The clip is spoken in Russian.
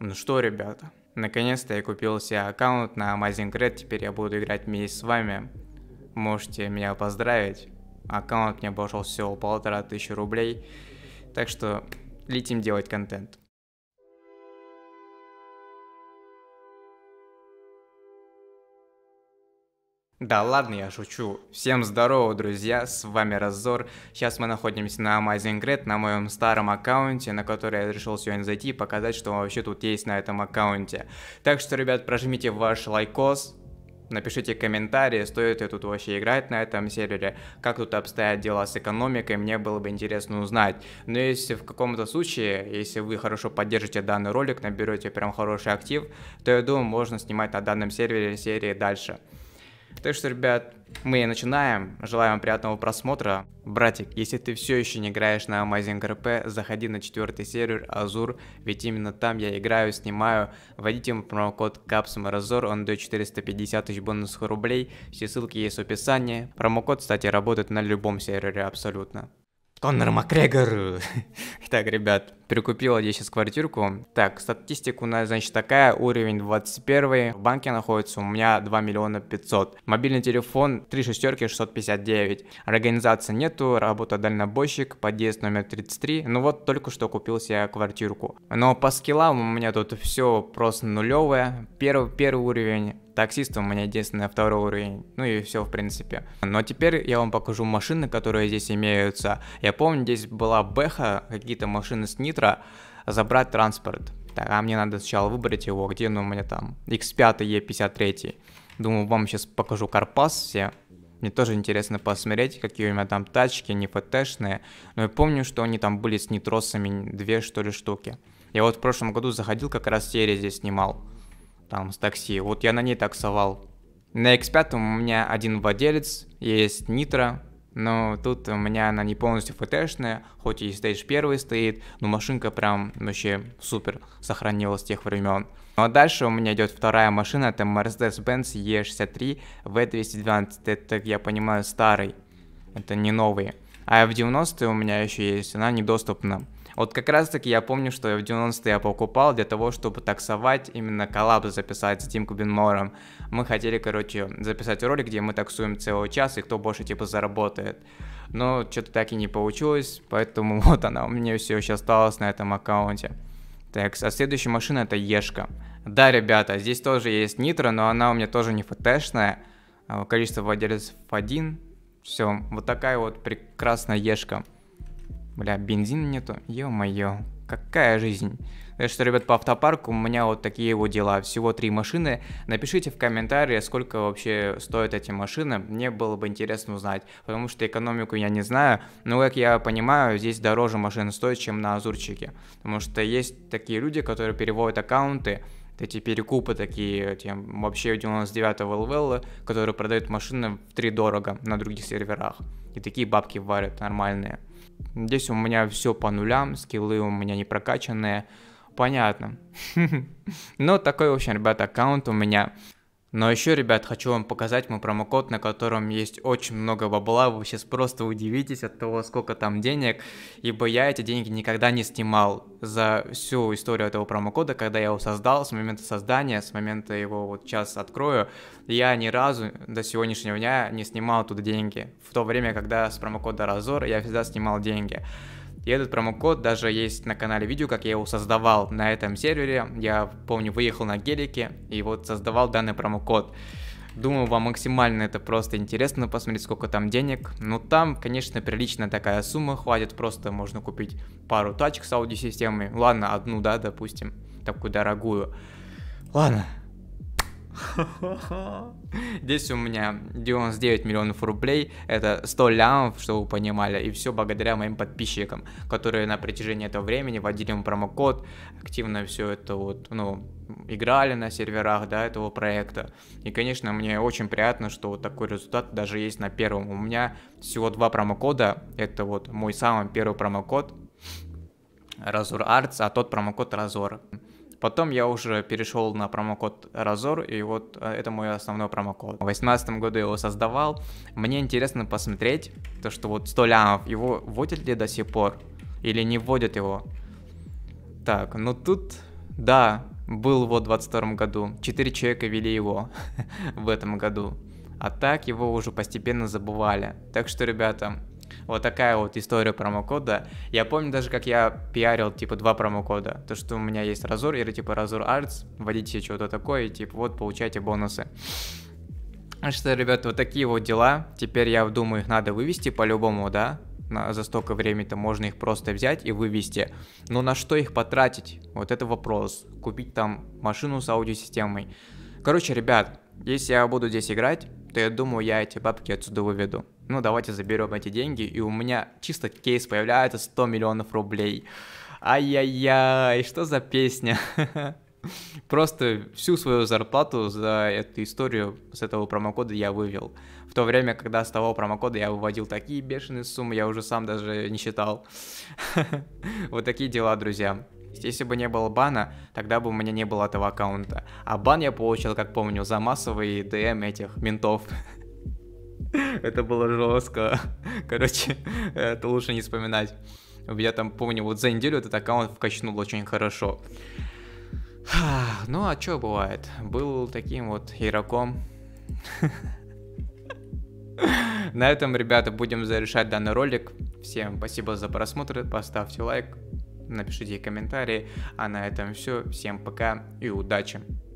Ну что, ребята, наконец-то я купил себе аккаунт на Amazing Red, теперь я буду играть вместе с вами. Можете меня поздравить. Аккаунт мне обошел всего полтора тысячи рублей. Так что летим делать контент. Да ладно, я шучу. Всем здорово, друзья, с вами Разор. Сейчас мы находимся на Amazing Red, на моем старом аккаунте, на который я решил сегодня зайти и показать, что вообще тут есть на этом аккаунте. Так что, ребят, прожмите ваш лайкос, Напишите комментарии, стоит ли тут вообще играть на этом сервере, как тут обстоят дела с экономикой, мне было бы интересно узнать. Но если в каком-то случае, если вы хорошо поддержите данный ролик, наберете прям хороший актив, то я думаю, можно снимать на данном сервере серии дальше. Так что, ребят, мы начинаем. Желаю вам приятного просмотра. Братик, если ты все еще не играешь на Amazing RP, заходи на четвертый сервер Azure, ведь именно там я играю, снимаю. Вводите ему промокод CAPSMARAZOR, он дает 450 тысяч бонусных рублей. Все ссылки есть в описании. Промокод, кстати, работает на любом сервере абсолютно. Коннор Макгрегор! Итак, ребят, перекупила 10 квартирку. Так, статистика у нас, значит, такая, уровень 21, в банке находится у меня 2 миллиона 500. Мобильный телефон 3 шестерки 659. Организации нету, работа дальнобойщик, подъезд номер 33. Ну вот, только что купил себе квартирку. Но по скиллам у меня тут все просто нулевое. Первый, первый уровень таксистом у меня единственное второй уровень, ну и все в принципе. Но теперь я вам покажу машины, которые здесь имеются. Я помню, здесь была Бэха, какие-то машины с нит, хитро забрать транспорт. Так, а мне надо сначала выбрать его, где, ну, у меня там X5, E53. Думаю, вам сейчас покажу Карпас все. Мне тоже интересно посмотреть, какие у меня там тачки, не ФТшные. Но я помню, что они там были с нитросами, две что ли штуки. Я вот в прошлом году заходил, как раз серия здесь снимал. Там с такси. Вот я на ней таксовал. На X5 у меня один владелец, есть нитро, но тут у меня она не полностью фтшная, хоть и стейдж первый стоит, но машинка прям вообще супер сохранилась с тех времен. Ну а дальше у меня идет вторая машина, это Mercedes-Benz E63 V212, это, я понимаю, старый, это не новый. А в 90 у меня еще есть, она недоступна. Вот как раз-таки я помню, что я в 90-е я покупал для того, чтобы таксовать, именно коллаб записать с Тим Кубинмором. Мы хотели, короче, записать ролик, где мы таксуем целый час, и кто больше, типа, заработает. Но что-то так и не получилось, поэтому вот она у меня все еще осталась на этом аккаунте. Так, а следующая машина это Ешка. Да, ребята, здесь тоже есть Нитро, но она у меня тоже не ФТшная. А, количество владельцев один. Все, вот такая вот прекрасная Ешка. Бля, бензина нету. Ё-моё, какая жизнь. Так что, ребят, по автопарку у меня вот такие вот дела. Всего три машины. Напишите в комментарии, сколько вообще стоят эти машины. Мне было бы интересно узнать, потому что экономику я не знаю. Но, как я понимаю, здесь дороже машины стоят, чем на Азурчике. Потому что есть такие люди, которые переводят аккаунты, эти перекупы такие, тем, вообще 99-го ЛВЛ, которые продают машины в три дорого на других серверах. И такие бабки варят нормальные. Здесь у меня все по нулям, скиллы у меня не прокачанные. Понятно. Но ну, такой, в общем, ребята, аккаунт у меня. Но еще, ребят, хочу вам показать мой промокод, на котором есть очень много бабла. Вы сейчас просто удивитесь от того, сколько там денег, ибо я эти деньги никогда не снимал за всю историю этого промокода, когда я его создал, с момента создания, с момента его вот сейчас открою, я ни разу до сегодняшнего дня не снимал туда деньги. В то время, когда с промокода Разор я всегда снимал деньги. И этот промокод даже есть на канале видео, как я его создавал на этом сервере. Я помню, выехал на гелике и вот создавал данный промокод. Думаю, вам максимально это просто интересно, посмотреть, сколько там денег. Но там, конечно, приличная такая сумма хватит, просто можно купить пару тачек с аудиосистемой. Ладно, одну, да, допустим, такую дорогую. Ладно, Здесь у меня 99 миллионов рублей, это 100 лямов, чтобы вы понимали, и все благодаря моим подписчикам, которые на протяжении этого времени вводили мой промокод, активно все это вот, ну, играли на серверах, да, этого проекта. И, конечно, мне очень приятно, что вот такой результат даже есть на первом. У меня всего два промокода, это вот мой самый первый промокод, Разор Arts, а тот промокод Разор. Потом я уже перешел на промокод Разор и вот э, это мой основной промокод. В 2018 году я его создавал. Мне интересно посмотреть, то что вот 100 лямов, его вводят ли до сих пор, или не вводят его. Так, ну тут, да, был вот в 22 году. Четыре человека вели его в этом году. А так его уже постепенно забывали. Так что, ребята, вот такая вот история промокода. Я помню даже, как я пиарил, типа, два промокода. То, что у меня есть Разор или, типа, Разор Arts, вводите что-то такое, и, типа, вот, получайте бонусы. Так ну что, ребята, вот такие вот дела. Теперь я думаю, их надо вывести по-любому, да? На, за столько времени-то можно их просто взять и вывести. Но на что их потратить? Вот это вопрос. Купить там машину с аудиосистемой. Короче, ребят, если я буду здесь играть, то я думаю, я эти бабки отсюда выведу ну давайте заберем эти деньги, и у меня чисто кейс появляется 100 миллионов рублей. Ай-яй-яй, что за песня? Просто всю свою зарплату за эту историю с этого промокода я вывел. В то время, когда с того промокода я выводил такие бешеные суммы, я уже сам даже не считал. Вот такие дела, друзья. Если бы не было бана, тогда бы у меня не было этого аккаунта. А бан я получил, как помню, за массовые DM этих ментов. Это было жестко. Короче, это лучше не вспоминать. Я там помню, вот за неделю этот аккаунт вкачнул очень хорошо. Ну а что бывает? Был таким вот игроком. На этом, ребята, будем завершать данный ролик. Всем спасибо за просмотр, поставьте лайк, напишите комментарии. А на этом все. Всем пока и удачи!